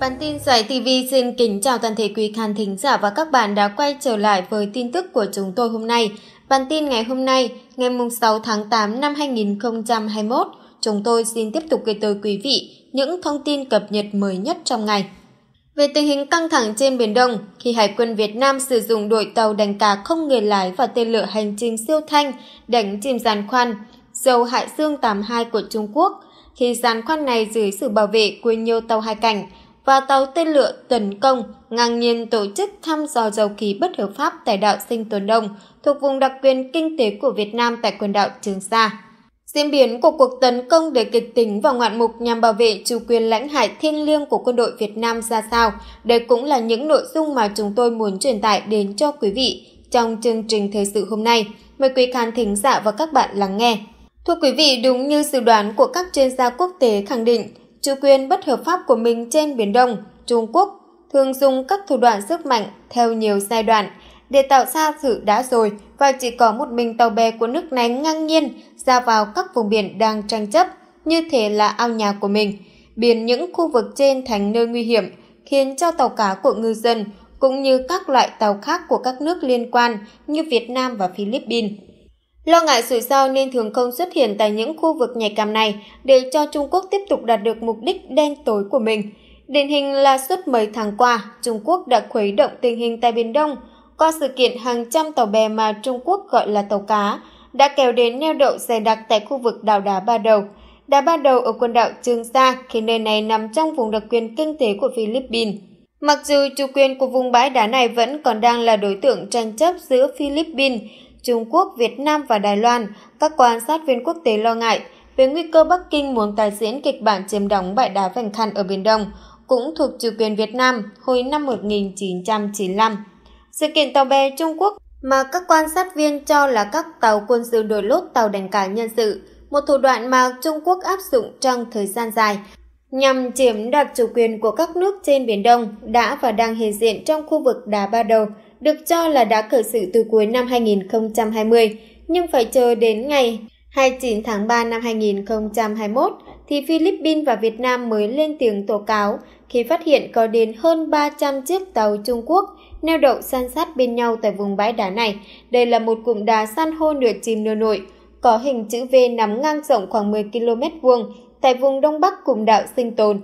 Bản tin giải TV xin kính chào toàn thể quý khán thính giả và các bạn đã quay trở lại với tin tức của chúng tôi hôm nay. Bản tin ngày hôm nay, ngày 6 tháng 8 năm 2021, chúng tôi xin tiếp tục gửi tới quý vị những thông tin cập nhật mới nhất trong ngày. Về tình hình căng thẳng trên Biển Đông, khi Hải quân Việt Nam sử dụng đội tàu đánh cá không người lái và tên lửa hành trình siêu thanh đánh chìm giàn khoan dầu Hải Dương 82 của Trung Quốc, khi giàn khoan này dưới sự bảo vệ của nhiều tàu hải cảnh và tàu tên lửa tấn công ngang nhiên tổ chức thăm dò dầu khí bất hợp pháp tại đảo Sinh Tồn Đông thuộc vùng đặc quyền kinh tế của Việt Nam tại quần đảo Trường Sa. Diễn biến của cuộc tấn công đầy kịch tính và ngoạn mục nhằm bảo vệ chủ quyền lãnh hải thiêng liêng của quân đội Việt Nam ra sao, đây cũng là những nội dung mà chúng tôi muốn truyền tải đến cho quý vị trong chương trình thời sự hôm nay. Mời quý khán thính giả và các bạn lắng nghe. Thưa quý vị, đúng như dự đoán của các chuyên gia quốc tế khẳng định, chủ quyền bất hợp pháp của mình trên Biển Đông, Trung Quốc thường dùng các thủ đoạn sức mạnh theo nhiều giai đoạn – để tạo ra sự đã rồi và chỉ có một mình tàu bè của nước này ngang nhiên ra vào các vùng biển đang tranh chấp, như thế là ao nhà của mình. Biến những khu vực trên thành nơi nguy hiểm, khiến cho tàu cá của ngư dân cũng như các loại tàu khác của các nước liên quan như Việt Nam và Philippines. Lo ngại rủi ro nên thường không xuất hiện tại những khu vực nhạy cảm này để cho Trung Quốc tiếp tục đạt được mục đích đen tối của mình. Điển hình là suốt mấy tháng qua, Trung Quốc đã khuấy động tình hình tại Biển Đông – qua sự kiện hàng trăm tàu bè mà Trung Quốc gọi là tàu cá đã kéo đến neo đậu dày đặc tại khu vực đảo đá Ba Đầu. Đá Ba Đầu ở quần đảo Trường Sa khi nơi này nằm trong vùng đặc quyền kinh tế của Philippines. Mặc dù chủ quyền của vùng bãi đá này vẫn còn đang là đối tượng tranh chấp giữa Philippines, Trung Quốc, Việt Nam và Đài Loan, các quan sát viên quốc tế lo ngại về nguy cơ Bắc Kinh muốn tái diễn kịch bản chiếm đóng bãi đá vành khăn ở Biển Đông, cũng thuộc chủ quyền Việt Nam hồi năm 1995. Sự kiện tàu bè Trung Quốc mà các quan sát viên cho là các tàu quân sự đổi lốt tàu đánh cá nhân sự, một thủ đoạn mà Trung Quốc áp dụng trong thời gian dài nhằm chiếm đoạt chủ quyền của các nước trên Biển Đông đã và đang hiện diện trong khu vực Đá Ba Đầu, được cho là đã khởi sự từ cuối năm 2020, nhưng phải chờ đến ngày 29 tháng 3 năm 2021 thì Philippines và Việt Nam mới lên tiếng tố cáo khi phát hiện có đến hơn 300 chiếc tàu Trung Quốc neo đậu san sát bên nhau tại vùng bãi đá này. Đây là một cụm đá san hô nửa chìm nửa nổi, có hình chữ V nằm ngang rộng khoảng 10 km vuông tại vùng đông bắc cụm đảo sinh tồn.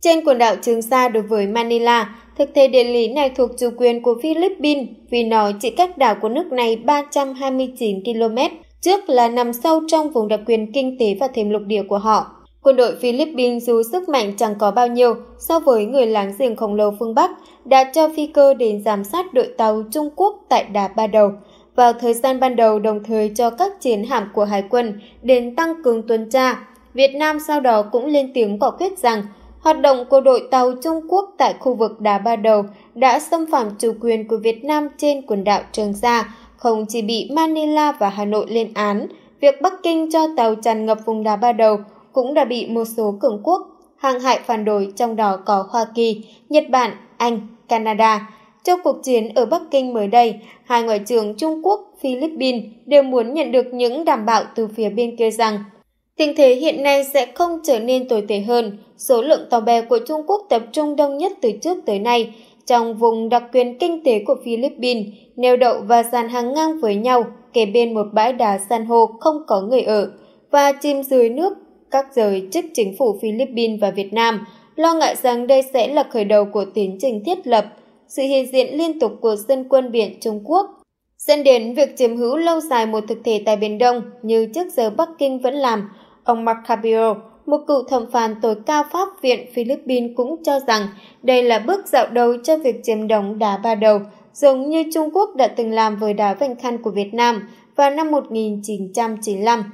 Trên quần đảo Trường Sa đối với Manila, thực thể địa lý này thuộc chủ quyền của Philippines vì nó chỉ cách đảo của nước này 329 km, trước là nằm sâu trong vùng đặc quyền kinh tế và thềm lục địa của họ. Quân đội Philippines dù sức mạnh chẳng có bao nhiêu so với người láng giềng khổng lồ phương Bắc, đã cho phi cơ đến giám sát đội tàu Trung Quốc tại Đà Ba Đầu. Vào thời gian ban đầu đồng thời cho các chiến hạm của Hải quân đến tăng cường tuần tra, Việt Nam sau đó cũng lên tiếng quả quyết rằng hoạt động của đội tàu Trung Quốc tại khu vực Đà Ba Đầu đã xâm phạm chủ quyền của Việt Nam trên quần đảo Trường Sa, không chỉ bị Manila và Hà Nội lên án, việc Bắc Kinh cho tàu tràn ngập vùng Đà Ba Đầu cũng đã bị một số cường quốc hàng hải phản đối trong đó có Hoa Kỳ, Nhật Bản, Anh Canada. Trong cuộc chiến ở Bắc Kinh mới đây, hai ngoại trưởng Trung Quốc, Philippines đều muốn nhận được những đảm bảo từ phía bên kia rằng tình thế hiện nay sẽ không trở nên tồi tệ hơn. Số lượng tàu bè của Trung Quốc tập trung đông nhất từ trước tới nay trong vùng đặc quyền kinh tế của Philippines, neo đậu và dàn hàng ngang với nhau kề bên một bãi đá san hô không có người ở và chìm dưới nước các giới chức chính phủ Philippines và Việt Nam lo ngại rằng đây sẽ là khởi đầu của tiến trình thiết lập, sự hiện diện liên tục của dân quân biển Trung Quốc, dẫn đến việc chiếm hữu lâu dài một thực thể tại Biển Đông như trước giờ Bắc Kinh vẫn làm. Ông Mark Capio, một cựu thẩm phán tối cao Pháp viện Philippines cũng cho rằng đây là bước dạo đầu cho việc chiếm đóng đá ba đầu, giống như Trung Quốc đã từng làm với đá vành khăn của Việt Nam vào năm 1995.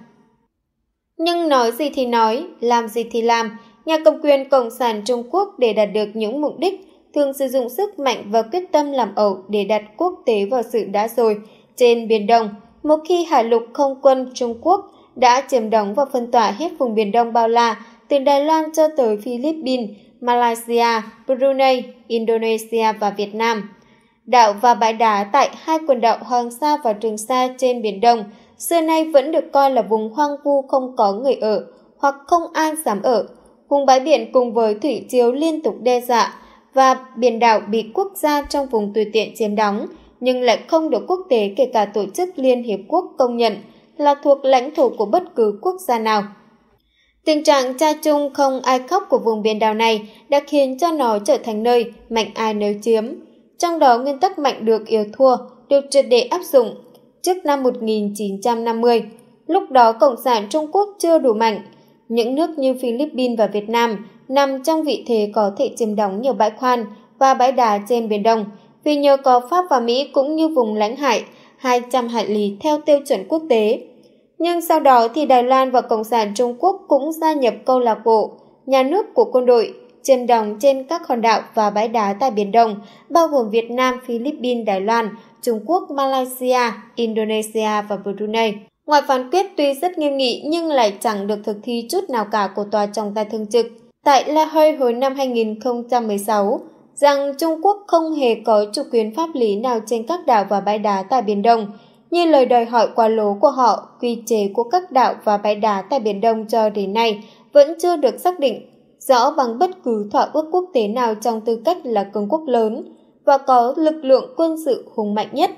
Nhưng nói gì thì nói, làm gì thì làm, Nhà cầm quyền Cộng sản Trung Quốc để đạt được những mục đích thường sử dụng sức mạnh và quyết tâm làm ẩu để đặt quốc tế vào sự đã rồi. Trên Biển Đông, một khi Hải lục không quân Trung Quốc đã chiếm đóng và phân tỏa hết vùng Biển Đông bao la, từ Đài Loan cho tới Philippines, Malaysia, Brunei, Indonesia và Việt Nam. Đảo và bãi đá tại hai quần đảo Hoàng Sa và Trường Sa trên Biển Đông xưa nay vẫn được coi là vùng hoang vu không có người ở hoặc không ai dám ở hùng bãi biển cùng với thủy chiếu liên tục đe dọa và biển đảo bị quốc gia trong vùng tùy tiện chiếm đóng nhưng lại không được quốc tế kể cả tổ chức Liên Hiệp Quốc công nhận là thuộc lãnh thổ của bất cứ quốc gia nào. Tình trạng cha chung không ai khóc của vùng biển đảo này đã khiến cho nó trở thành nơi mạnh ai nếu chiếm. Trong đó nguyên tắc mạnh được yếu thua được triệt để áp dụng trước năm 1950. Lúc đó Cộng sản Trung Quốc chưa đủ mạnh những nước như Philippines và Việt Nam nằm trong vị thế có thể chiếm đóng nhiều bãi khoan và bãi đá trên Biển Đông, vì nhờ có Pháp và Mỹ cũng như vùng lãnh hải 200 hải lý theo tiêu chuẩn quốc tế. Nhưng sau đó thì Đài Loan và Cộng sản Trung Quốc cũng gia nhập câu lạc bộ, nhà nước của quân đội, chiếm đóng trên các hòn đảo và bãi đá tại Biển Đông, bao gồm Việt Nam, Philippines, Đài Loan, Trung Quốc, Malaysia, Indonesia và Brunei. Ngoài phán quyết tuy rất nghiêm nghị nhưng lại chẳng được thực thi chút nào cả của tòa trọng tài thường trực tại La Hơi hồi năm 2016 rằng Trung Quốc không hề có chủ quyền pháp lý nào trên các đảo và bãi đá tại Biển Đông, như lời đòi hỏi quá lố của họ, quy chế của các đảo và bãi đá tại Biển Đông cho đến nay vẫn chưa được xác định rõ bằng bất cứ thỏa ước quốc tế nào trong tư cách là cường quốc lớn và có lực lượng quân sự hùng mạnh nhất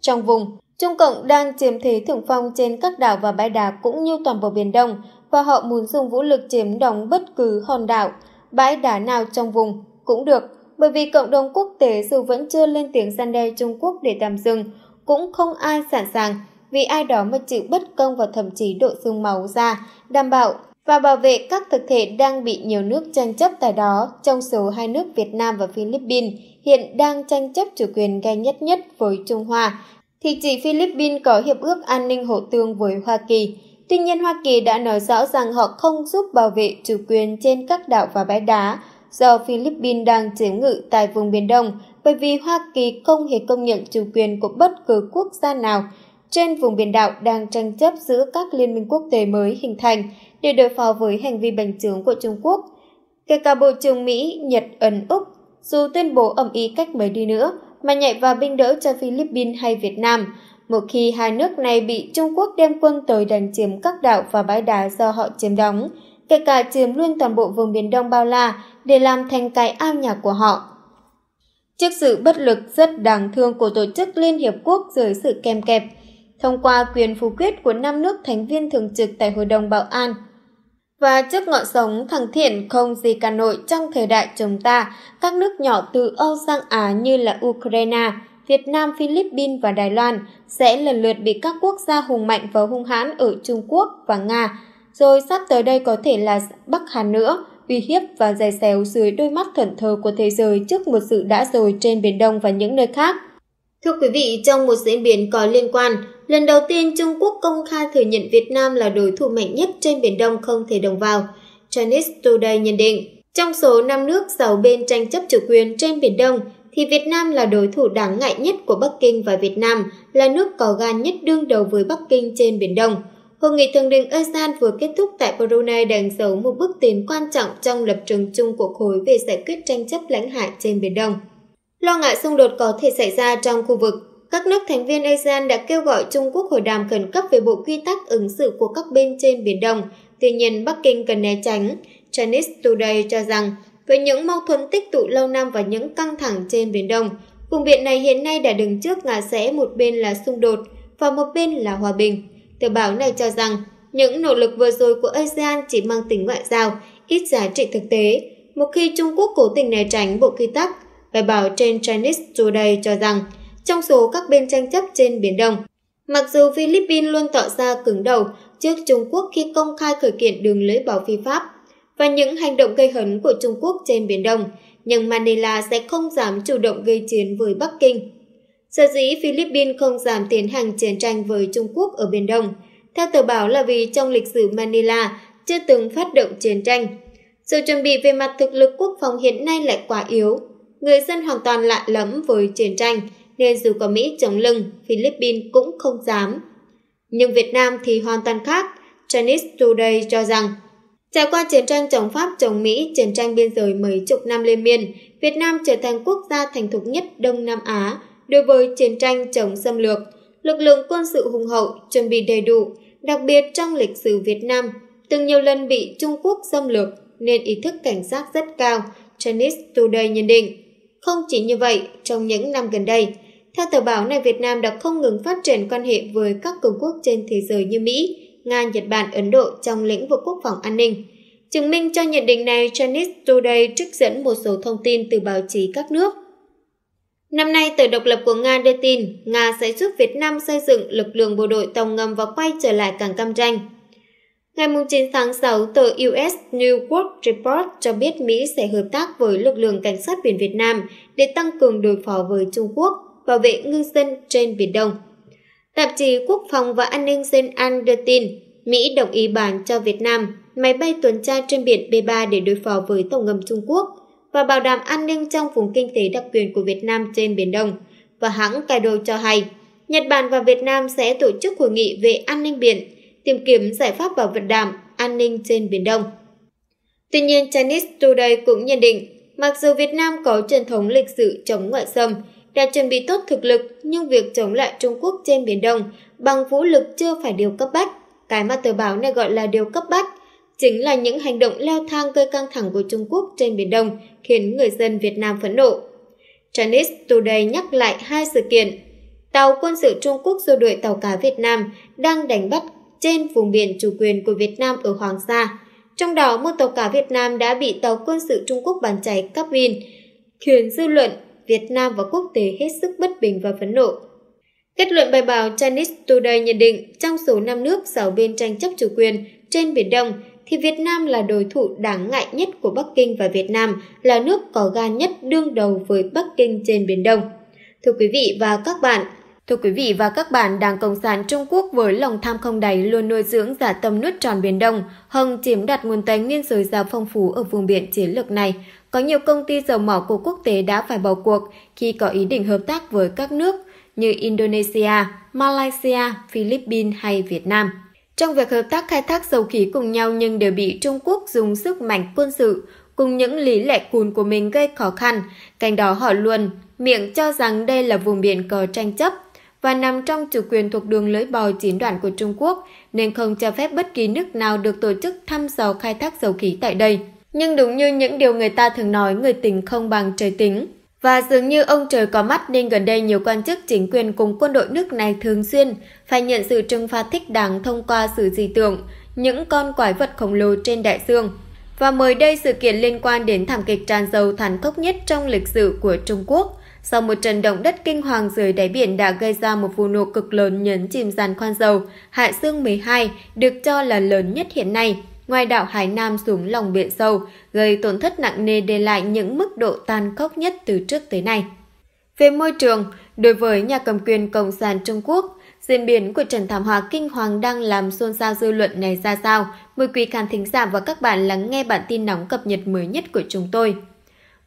trong vùng. Trung Cộng đang chiếm thế thượng phong trên các đảo và bãi đá cũng như toàn bộ Biển Đông và họ muốn dùng vũ lực chiếm đóng bất cứ hòn đảo, bãi đá nào trong vùng cũng được, bởi vì cộng đồng quốc tế dù vẫn chưa lên tiếng gian đe Trung Quốc để tạm dừng, cũng không ai sẵn sàng vì ai đó mà chịu bất công và thậm chí độ xương máu ra, đảm bảo và bảo vệ các thực thể đang bị nhiều nước tranh chấp tại đó, trong số hai nước Việt Nam và Philippines hiện đang tranh chấp chủ quyền gay nhất nhất với Trung Hoa thì chỉ Philippines có hiệp ước an ninh hộ tương với Hoa Kỳ. Tuy nhiên Hoa Kỳ đã nói rõ rằng họ không giúp bảo vệ chủ quyền trên các đảo và bãi đá do Philippines đang chiếm ngự tại vùng Biển Đông bởi vì Hoa Kỳ không hề công nhận chủ quyền của bất cứ quốc gia nào trên vùng biển đảo đang tranh chấp giữa các liên minh quốc tế mới hình thành để đối phó với hành vi bành trướng của Trung Quốc. Kể cả Bộ trưởng Mỹ, Nhật, Ấn, Úc, dù tuyên bố ẩm ý cách mấy đi nữa, mà nhảy vào binh đỡ cho Philippines hay Việt Nam. Một khi hai nước này bị Trung Quốc đem quân tới đánh chiếm các đảo và bãi đá do họ chiếm đóng, kể cả chiếm luôn toàn bộ vùng Biển Đông bao la để làm thành cái ao nhà của họ. Trước sự bất lực rất đáng thương của Tổ chức Liên Hiệp Quốc dưới sự kèm kẹp, thông qua quyền phủ quyết của năm nước thành viên thường trực tại Hội đồng Bảo an và trước ngọn sóng thằng thiện không gì cả nổi trong thời đại chúng ta, các nước nhỏ từ Âu sang Á như là Ukraine, Việt Nam, Philippines và Đài Loan sẽ lần lượt bị các quốc gia hùng mạnh và hung hãn ở Trung Quốc và Nga, rồi sắp tới đây có thể là Bắc Hàn nữa, uy hiếp và dày xéo dưới đôi mắt thẩn thờ của thế giới trước một sự đã rồi trên Biển Đông và những nơi khác. Thưa quý vị, trong một diễn biến có liên quan, lần đầu tiên Trung Quốc công khai thừa nhận Việt Nam là đối thủ mạnh nhất trên Biển Đông không thể đồng vào. Chinese Today nhận định, trong số 5 nước giàu bên tranh chấp chủ quyền trên Biển Đông, thì Việt Nam là đối thủ đáng ngại nhất của Bắc Kinh và Việt Nam là nước có gan nhất đương đầu với Bắc Kinh trên Biển Đông. Hội nghị thượng đỉnh ASEAN vừa kết thúc tại Brunei đánh dấu một bước tiến quan trọng trong lập trường chung của khối về giải quyết tranh chấp lãnh hải trên Biển Đông. Lo ngại xung đột có thể xảy ra trong khu vực các nước thành viên ASEAN đã kêu gọi Trung Quốc hội đàm khẩn cấp về bộ quy tắc ứng xử của các bên trên Biển Đông. Tuy nhiên, Bắc Kinh cần né tránh. Chinese Today cho rằng, với những mâu thuẫn tích tụ lâu năm và những căng thẳng trên Biển Đông, vùng biển này hiện nay đã đứng trước ngã rẽ một bên là xung đột và một bên là hòa bình. Tờ báo này cho rằng, những nỗ lực vừa rồi của ASEAN chỉ mang tính ngoại giao, ít giá trị thực tế, một khi Trung Quốc cố tình né tránh bộ quy tắc. Bài báo trên Chinese Today cho rằng, trong số các bên tranh chấp trên Biển Đông. Mặc dù Philippines luôn tỏ ra cứng đầu trước Trung Quốc khi công khai khởi kiện đường lưới bảo phi pháp và những hành động gây hấn của Trung Quốc trên Biển Đông, nhưng Manila sẽ không dám chủ động gây chiến với Bắc Kinh. Sở dĩ Philippines không dám tiến hành chiến tranh với Trung Quốc ở Biển Đông, theo tờ báo là vì trong lịch sử Manila chưa từng phát động chiến tranh. Sự chuẩn bị về mặt thực lực quốc phòng hiện nay lại quá yếu. Người dân hoàn toàn lạ lẫm với chiến tranh, nên dù có Mỹ chống lưng, Philippines cũng không dám. Nhưng Việt Nam thì hoàn toàn khác. Chinese Today cho rằng, trải qua chiến tranh chống Pháp chống Mỹ, chiến tranh biên giới mấy chục năm liên miên, Việt Nam trở thành quốc gia thành thục nhất Đông Nam Á đối với chiến tranh chống xâm lược. Lực lượng quân sự hùng hậu, chuẩn bị đầy đủ, đặc biệt trong lịch sử Việt Nam, từng nhiều lần bị Trung Quốc xâm lược nên ý thức cảnh giác rất cao, Chinese Today nhận định. Không chỉ như vậy, trong những năm gần đây, theo tờ báo này, Việt Nam đã không ngừng phát triển quan hệ với các cường quốc trên thế giới như Mỹ, Nga, Nhật Bản, Ấn Độ trong lĩnh vực quốc phòng an ninh. Chứng minh cho nhận định này, Chinese Today trích dẫn một số thông tin từ báo chí các nước. Năm nay, tờ độc lập của Nga đưa tin Nga sẽ giúp Việt Nam xây dựng lực lượng bộ đội tàu ngầm và quay trở lại cảng Cam Ranh. Ngày 9 tháng 6, tờ US New World Report cho biết Mỹ sẽ hợp tác với lực lượng cảnh sát biển Việt Nam để tăng cường đối phó với Trung Quốc bảo vệ ngư dân trên Biển Đông. Tạp chí Quốc phòng và An ninh dân An đưa tin Mỹ đồng ý bán cho Việt Nam máy bay tuần tra trên biển B-3 để đối phó với tàu ngầm Trung Quốc và bảo đảm an ninh trong vùng kinh tế đặc quyền của Việt Nam trên Biển Đông. Và hãng Kaido cho hay, Nhật Bản và Việt Nam sẽ tổ chức hội nghị về an ninh biển, tìm kiếm giải pháp bảo vận đảm an ninh trên Biển Đông. Tuy nhiên, Chinese Today cũng nhận định, mặc dù Việt Nam có truyền thống lịch sử chống ngoại xâm, đã chuẩn bị tốt thực lực nhưng việc chống lại Trung Quốc trên Biển Đông bằng vũ lực chưa phải điều cấp bách. Cái mà tờ báo này gọi là điều cấp bách chính là những hành động leo thang gây căng thẳng của Trung Quốc trên Biển Đông khiến người dân Việt Nam phẫn nộ. Chinese Today nhắc lại hai sự kiện. Tàu quân sự Trung Quốc xua đuổi tàu cá Việt Nam đang đánh bắt trên vùng biển chủ quyền của Việt Nam ở Hoàng Sa. Trong đó, một tàu cá Việt Nam đã bị tàu quân sự Trung Quốc bắn cháy cabin, khiến dư luận Việt Nam và quốc tế hết sức bất bình và phẫn nộ. Kết luận bài báo Chinese Today nhận định trong số 5 nước 6 bên tranh chấp chủ quyền trên Biển Đông thì Việt Nam là đối thủ đáng ngại nhất của Bắc Kinh và Việt Nam là nước có gan nhất đương đầu với Bắc Kinh trên Biển Đông. Thưa quý vị và các bạn, Thưa quý vị và các bạn, Đảng Cộng sản Trung Quốc với lòng tham không đáy luôn nuôi dưỡng giả tâm nuốt tròn Biển Đông, hồng chiếm đặt nguồn tài nguyên dồi dào phong phú ở vùng biển chiến lược này, có nhiều công ty dầu mỏ của quốc tế đã phải bỏ cuộc khi có ý định hợp tác với các nước như Indonesia, Malaysia, Philippines hay Việt Nam. Trong việc hợp tác khai thác dầu khí cùng nhau nhưng đều bị Trung Quốc dùng sức mạnh quân sự cùng những lý lẽ cùn của mình gây khó khăn, Cạnh đó họ luôn miệng cho rằng đây là vùng biển có tranh chấp và nằm trong chủ quyền thuộc đường lưỡi bò chín đoạn của Trung Quốc nên không cho phép bất kỳ nước nào được tổ chức thăm dò khai thác dầu khí tại đây. Nhưng đúng như những điều người ta thường nói người tình không bằng trời tính. Và dường như ông trời có mắt nên gần đây nhiều quan chức chính quyền cùng quân đội nước này thường xuyên phải nhận sự trừng phạt thích đáng thông qua sự dị tượng, những con quái vật khổng lồ trên đại dương. Và mới đây sự kiện liên quan đến thảm kịch tràn dầu thảm khốc nhất trong lịch sử của Trung Quốc – sau một trận động đất kinh hoàng dưới đáy biển đã gây ra một vụ nổ cực lớn nhấn chìm giàn khoan dầu Hạ Dương 12, được cho là lớn nhất hiện nay ngoài đảo Hải Nam xuống lòng biển sâu, gây tổn thất nặng nề để lại những mức độ tan khốc nhất từ trước tới nay. Về môi trường, đối với nhà cầm quyền Cộng sản Trung Quốc, diễn biến của trận thảm họa kinh hoàng đang làm xôn xao dư luận này ra sao. Mời quý khán thính giả và các bạn lắng nghe bản tin nóng cập nhật mới nhất của chúng tôi.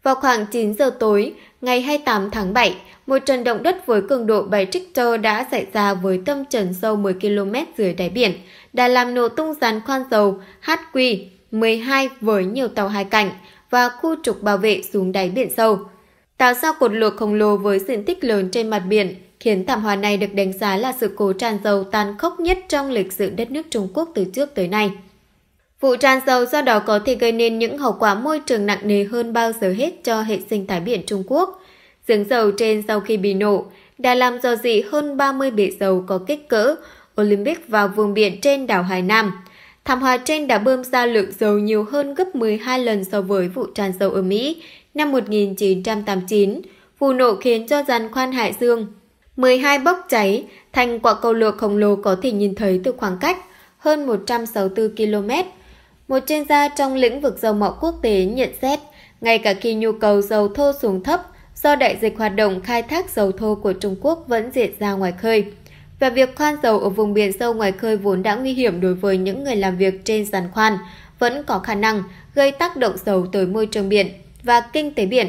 Vào khoảng 9 giờ tối, ngày 28 tháng 7, một trận động đất với cường độ 7 Richter đã xảy ra với tâm trần sâu 10 km dưới đáy biển, đã làm nổ tung giàn khoan dầu HQ 12 với nhiều tàu hai cạnh và khu trục bảo vệ xuống đáy biển sâu. Tạo ra cột lụa khổng lồ với diện tích lớn trên mặt biển, khiến thảm họa này được đánh giá là sự cố tràn dầu tàn khốc nhất trong lịch sử đất nước Trung Quốc từ trước tới nay. Vụ tràn dầu do đó có thể gây nên những hậu quả môi trường nặng nề hơn bao giờ hết cho hệ sinh thái biển Trung Quốc. Giếng dầu trên sau khi bị nổ, đã làm dò dị hơn 30 bể dầu có kích cỡ Olympic vào vùng biển trên đảo Hải Nam. Thảm họa trên đã bơm ra lượng dầu nhiều hơn gấp 12 lần so với vụ tràn dầu ở Mỹ năm 1989. Vụ nổ khiến cho giàn khoan Hải Dương 12 bốc cháy thành quả cầu lửa khổng lồ có thể nhìn thấy từ khoảng cách hơn 164 km một chuyên gia trong lĩnh vực dầu mỏ quốc tế nhận xét, ngay cả khi nhu cầu dầu thô xuống thấp, do đại dịch hoạt động khai thác dầu thô của Trung Quốc vẫn diễn ra ngoài khơi. Và việc khoan dầu ở vùng biển sâu ngoài khơi vốn đã nguy hiểm đối với những người làm việc trên giàn khoan, vẫn có khả năng gây tác động dầu tới môi trường biển và kinh tế biển.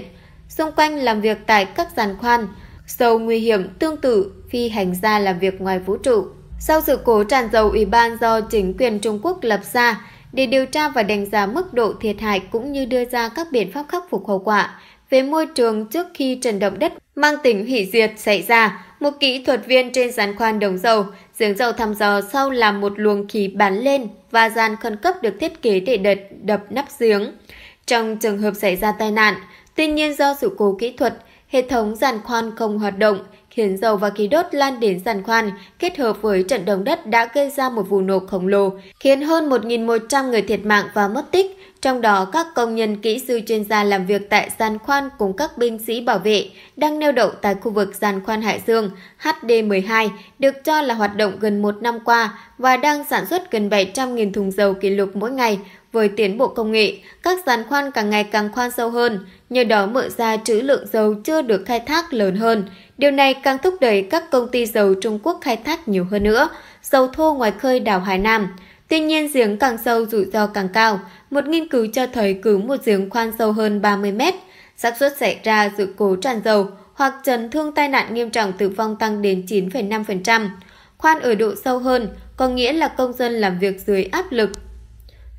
Xung quanh làm việc tại các giàn khoan, dầu nguy hiểm tương tự phi hành gia làm việc ngoài vũ trụ. Sau sự cố tràn dầu ủy ban do chính quyền Trung Quốc lập ra, để điều tra và đánh giá mức độ thiệt hại cũng như đưa ra các biện pháp khắc phục hậu quả. Về môi trường trước khi trận động đất mang tính hủy diệt xảy ra, một kỹ thuật viên trên giàn khoan đồng dầu, giếng dầu thăm dò sau làm một luồng khí bắn lên và giàn khẩn cấp được thiết kế để đợt đập nắp giếng. Trong trường hợp xảy ra tai nạn, tuy nhiên do sự cố kỹ thuật, hệ thống giàn khoan không hoạt động, khiến dầu và khí đốt lan đến giàn khoan, kết hợp với trận động đất đã gây ra một vụ nổ khổng lồ, khiến hơn 1.100 người thiệt mạng và mất tích, trong đó các công nhân kỹ sư chuyên gia làm việc tại giàn khoan cùng các binh sĩ bảo vệ đang neo đậu tại khu vực giàn khoan Hải Dương HD12 được cho là hoạt động gần một năm qua và đang sản xuất gần 700.000 thùng dầu kỷ lục mỗi ngày. Với tiến bộ công nghệ, các giàn khoan càng ngày càng khoan sâu hơn, nhờ đó mở ra trữ lượng dầu chưa được khai thác lớn hơn. Điều này càng thúc đẩy các công ty dầu Trung Quốc khai thác nhiều hơn nữa, dầu thô ngoài khơi đảo Hải Nam. Tuy nhiên, giếng càng sâu rủi ro càng cao. Một nghiên cứu cho thấy cứ một giếng khoan sâu hơn 30 mét, xác suất xảy ra sự cố tràn dầu hoặc chấn thương tai nạn nghiêm trọng tử vong tăng đến 9,5%. Khoan ở độ sâu hơn có nghĩa là công dân làm việc dưới áp lực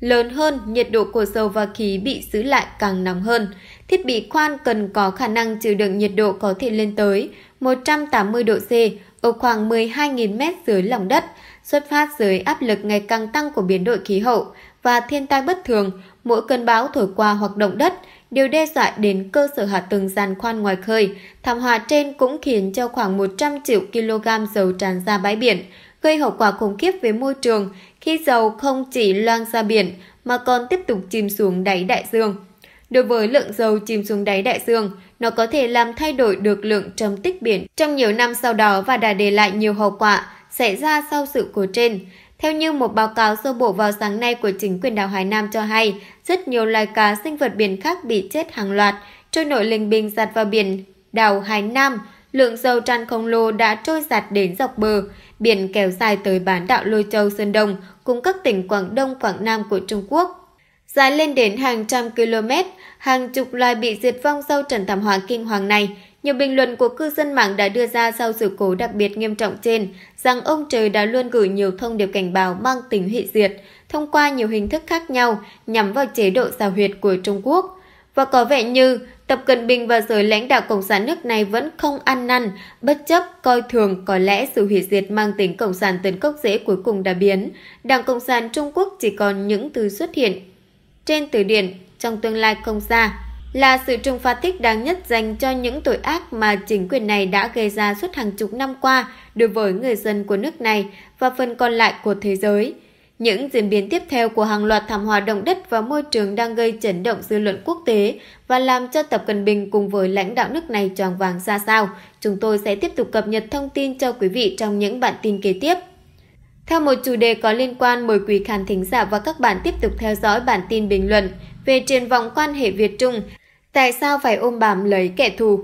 lớn hơn, nhiệt độ của dầu và khí bị giữ lại càng nóng hơn. Thiết bị khoan cần có khả năng chịu đựng nhiệt độ có thể lên tới 180 độ C ở khoảng 12.000 m dưới lòng đất, xuất phát dưới áp lực ngày càng tăng của biến đổi khí hậu và thiên tai bất thường, mỗi cơn bão thổi qua hoặc động đất đều đe dọa đến cơ sở hạ tầng giàn khoan ngoài khơi. Thảm họa trên cũng khiến cho khoảng 100 triệu kg dầu tràn ra bãi biển, gây hậu quả khủng khiếp với môi trường khi dầu không chỉ loang ra biển mà còn tiếp tục chìm xuống đáy đại dương. Đối với lượng dầu chìm xuống đáy đại dương, nó có thể làm thay đổi được lượng trầm tích biển trong nhiều năm sau đó và đã để lại nhiều hậu quả xảy ra sau sự cố trên. Theo như một báo cáo sơ bộ vào sáng nay của chính quyền đảo Hải Nam cho hay, rất nhiều loài cá sinh vật biển khác bị chết hàng loạt, trôi nổi lình bình giặt vào biển đảo Hải Nam. Lượng dầu tràn khổng lồ đã trôi giặt đến dọc bờ, biển kéo dài tới bán đảo Lôi Châu Sơn Đông cùng các tỉnh Quảng Đông, Quảng Nam của Trung Quốc dài lên đến hàng trăm km, hàng chục loài bị diệt vong sau trận thảm họa kinh hoàng này. Nhiều bình luận của cư dân mạng đã đưa ra sau sự cố đặc biệt nghiêm trọng trên rằng ông trời đã luôn gửi nhiều thông điệp cảnh báo mang tính hủy diệt thông qua nhiều hình thức khác nhau nhằm vào chế độ xào huyệt của Trung Quốc. Và có vẻ như Tập Cận Bình và giới lãnh đạo Cộng sản nước này vẫn không ăn năn, bất chấp coi thường có lẽ sự hủy diệt mang tính Cộng sản tấn cốc dễ cuối cùng đã biến. Đảng Cộng sản Trung Quốc chỉ còn những từ xuất hiện trên từ điển trong tương lai không xa là sự trừng phạt thích đáng nhất dành cho những tội ác mà chính quyền này đã gây ra suốt hàng chục năm qua đối với người dân của nước này và phần còn lại của thế giới. Những diễn biến tiếp theo của hàng loạt thảm họa động đất và môi trường đang gây chấn động dư luận quốc tế và làm cho Tập Cận Bình cùng với lãnh đạo nước này choàng vàng ra sao. Chúng tôi sẽ tiếp tục cập nhật thông tin cho quý vị trong những bản tin kế tiếp. Theo một chủ đề có liên quan, mời quý khán thính giả và các bạn tiếp tục theo dõi bản tin bình luận về triển vọng quan hệ Việt-Trung. Tại sao phải ôm bám lấy kẻ thù?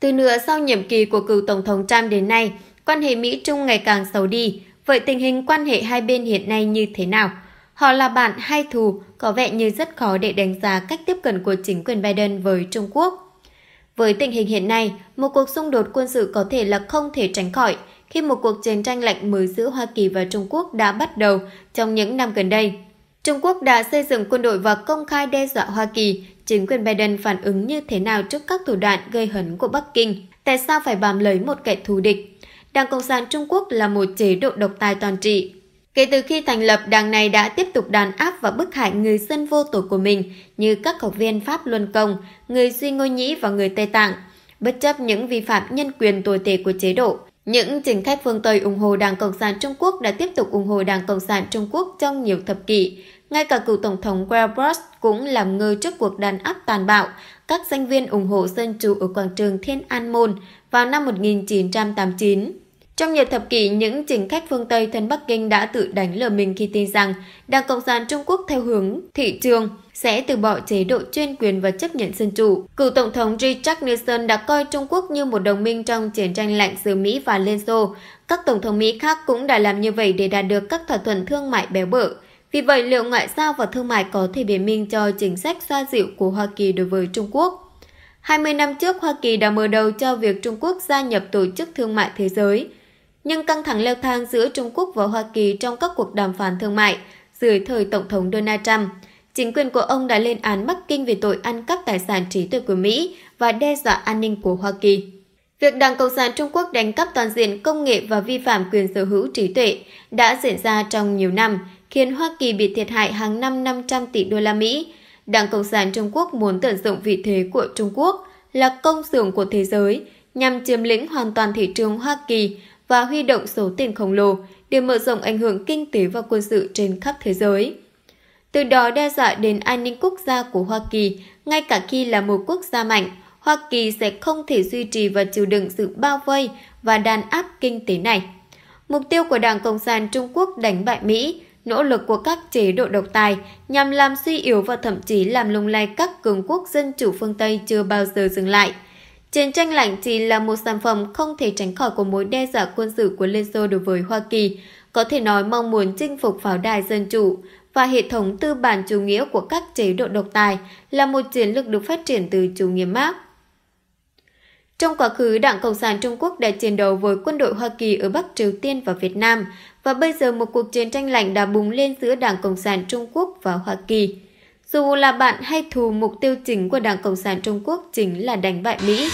Từ nửa sau nhiệm kỳ của cựu Tổng thống Trump đến nay, quan hệ Mỹ-Trung ngày càng xấu đi. Vậy tình hình quan hệ hai bên hiện nay như thế nào? Họ là bạn hay thù có vẻ như rất khó để đánh giá cách tiếp cận của chính quyền Biden với Trung Quốc. Với tình hình hiện nay, một cuộc xung đột quân sự có thể là không thể tránh khỏi – khi một cuộc chiến tranh lạnh mới giữa Hoa Kỳ và Trung Quốc đã bắt đầu trong những năm gần đây. Trung Quốc đã xây dựng quân đội và công khai đe dọa Hoa Kỳ. Chính quyền Biden phản ứng như thế nào trước các thủ đoạn gây hấn của Bắc Kinh? Tại sao phải bám lấy một kẻ thù địch? Đảng Cộng sản Trung Quốc là một chế độ độc tài toàn trị. Kể từ khi thành lập, đảng này đã tiếp tục đàn áp và bức hại người dân vô tội của mình như các học viên Pháp Luân Công, người Duy Ngô Nhĩ và người Tây Tạng, bất chấp những vi phạm nhân quyền tồi tệ của chế độ. Những chính khách phương Tây ủng hộ Đảng Cộng sản Trung Quốc đã tiếp tục ủng hộ Đảng Cộng sản Trung Quốc trong nhiều thập kỷ. Ngay cả cựu Tổng thống Guebrush cũng làm ngơ trước cuộc đàn áp tàn bạo các sinh viên ủng hộ dân chủ ở quảng trường Thiên An Môn vào năm 1989. Trong nhiều thập kỷ, những chính khách phương Tây thân Bắc Kinh đã tự đánh lừa mình khi tin rằng Đảng Cộng sản Trung Quốc theo hướng thị trường sẽ từ bỏ chế độ chuyên quyền và chấp nhận dân chủ. Cựu Tổng thống Richard Nixon đã coi Trung Quốc như một đồng minh trong chiến tranh lạnh giữa Mỹ và Liên Xô. Các Tổng thống Mỹ khác cũng đã làm như vậy để đạt được các thỏa thuận thương mại béo bở. Vì vậy, liệu ngoại giao và thương mại có thể biện minh cho chính sách xoa dịu của Hoa Kỳ đối với Trung Quốc? 20 năm trước, Hoa Kỳ đã mở đầu cho việc Trung Quốc gia nhập Tổ chức Thương mại Thế giới. Nhưng căng thẳng leo thang giữa Trung Quốc và Hoa Kỳ trong các cuộc đàm phán thương mại dưới thời Tổng thống Donald Trump – Chính quyền của ông đã lên án Bắc Kinh vì tội ăn cắp tài sản trí tuệ của Mỹ và đe dọa an ninh của Hoa Kỳ. Việc Đảng Cộng sản Trung Quốc đánh cắp toàn diện công nghệ và vi phạm quyền sở hữu trí tuệ đã diễn ra trong nhiều năm, khiến Hoa Kỳ bị thiệt hại hàng năm 500 tỷ đô la Mỹ. Đảng Cộng sản Trung Quốc muốn tận dụng vị thế của Trung Quốc là công xưởng của thế giới nhằm chiếm lĩnh hoàn toàn thị trường Hoa Kỳ và huy động số tiền khổng lồ để mở rộng ảnh hưởng kinh tế và quân sự trên khắp thế giới từ đó đe dọa đến an ninh quốc gia của Hoa Kỳ, ngay cả khi là một quốc gia mạnh, Hoa Kỳ sẽ không thể duy trì và chịu đựng sự bao vây và đàn áp kinh tế này. Mục tiêu của Đảng Cộng sản Trung Quốc đánh bại Mỹ, nỗ lực của các chế độ độc tài nhằm làm suy yếu và thậm chí làm lung lay các cường quốc dân chủ phương Tây chưa bao giờ dừng lại. Chiến tranh lạnh chỉ là một sản phẩm không thể tránh khỏi của mối đe dọa quân sự của Liên Xô đối với Hoa Kỳ, có thể nói mong muốn chinh phục pháo đài dân chủ và hệ thống tư bản chủ nghĩa của các chế độ độc tài là một chiến lược được phát triển từ chủ nghĩa Marx. Trong quá khứ, Đảng Cộng sản Trung Quốc đã chiến đấu với quân đội Hoa Kỳ ở Bắc Triều Tiên và Việt Nam, và bây giờ một cuộc chiến tranh lạnh đã bùng lên giữa Đảng Cộng sản Trung Quốc và Hoa Kỳ. Dù là bạn hay thù, mục tiêu chính của Đảng Cộng sản Trung Quốc chính là đánh bại Mỹ.